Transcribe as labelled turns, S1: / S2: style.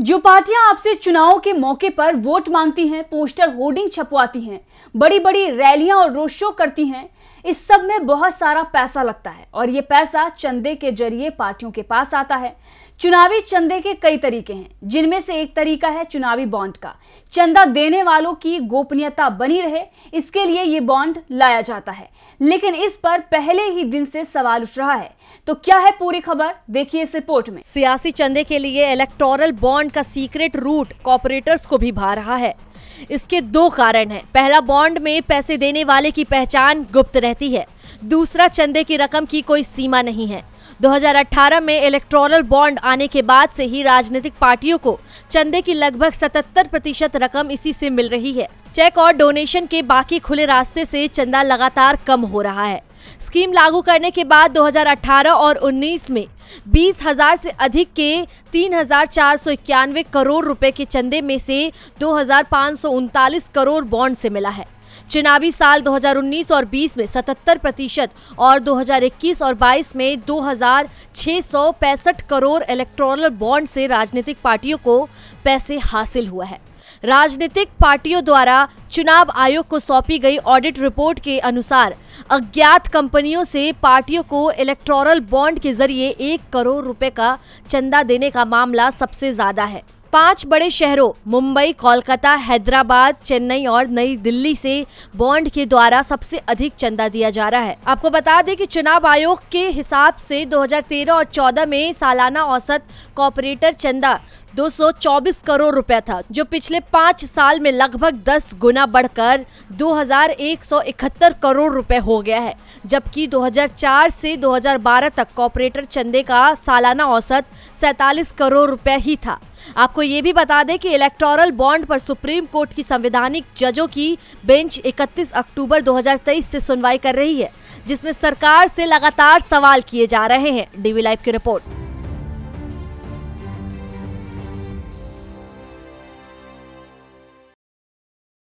S1: जो पार्टियां आपसे चुनाव के मौके पर वोट मांगती हैं पोस्टर होर्डिंग छपवाती हैं बड़ी बड़ी रैलियां और रोड शो करती हैं इस सब में बहुत सारा पैसा लगता है और ये पैसा चंदे के जरिए पार्टियों के पास आता है चुनावी चंदे के कई तरीके हैं जिनमें से एक तरीका है चुनावी बॉन्ड का चंदा देने वालों की गोपनीयता बनी रहे इसके लिए ये बॉन्ड लाया जाता है लेकिन इस पर पहले ही दिन से सवाल उठ रहा है तो क्या है पूरी खबर देखिए इस रिपोर्ट में सियासी चंदे के लिए इलेक्टोरल बॉन्ड
S2: का सीक्रेट रूट कॉपोरेटर्स को भी भा रहा है इसके दो कारण हैं पहला बॉन्ड में पैसे देने वाले की पहचान गुप्त रहती है दूसरा चंदे की रकम की कोई सीमा नहीं है 2018 में इलेक्ट्रॉनल बॉन्ड आने के बाद से ही राजनीतिक पार्टियों को चंदे की लगभग 77 प्रतिशत रकम इसी से मिल रही है चेक और डोनेशन के बाकी खुले रास्ते से चंदा लगातार कम हो रहा है स्कीम लागू करने के बाद 2018 और 19 में बीस हजार से अधिक के तीन हजार चार सौ इक्यानवे करोड़ रुपए के चंदे में से दो हजार पाँच सौ उनतालीस करोड़ बॉन्ड से मिला है चुनावी साल 2019 और 20 में 77 प्रतिशत और 2021 और 22 में दो करोड़ इलेक्टोरल बॉन्ड से राजनीतिक पार्टियों को पैसे हासिल हुआ है राजनीतिक पार्टियों द्वारा चुनाव आयोग को सौंपी गई ऑडिट रिपोर्ट के अनुसार अज्ञात कंपनियों से पार्टियों को इलेक्टोरल बॉन्ड के जरिए एक करोड़ रुपए का चंदा देने का मामला सबसे ज्यादा है पांच बड़े शहरों मुंबई कोलकाता हैदराबाद चेन्नई और नई दिल्ली से बॉन्ड के द्वारा सबसे अधिक चंदा दिया जा रहा है आपको बता दें कि चुनाव आयोग के हिसाब से 2013 और 14 में सालाना औसत कॉपरेटर चंदा 224 करोड़ रुपया था जो पिछले पाँच साल में लगभग 10 गुना बढ़कर 2,171 करोड़ रुपए हो गया है जबकि 2004 से 2012 तक कॉपरेटर चंदे का सालाना औसत 47 करोड़ रुपए ही था आपको ये भी बता दें कि इलेक्टोरल बॉन्ड पर सुप्रीम कोर्ट की संवैधानिक जजों की बेंच 31 अक्टूबर 2023 से सुनवाई कर रही है जिसमें सरकार से लगातार सवाल किए जा रहे हैं डीवी लाइव की रिपोर्ट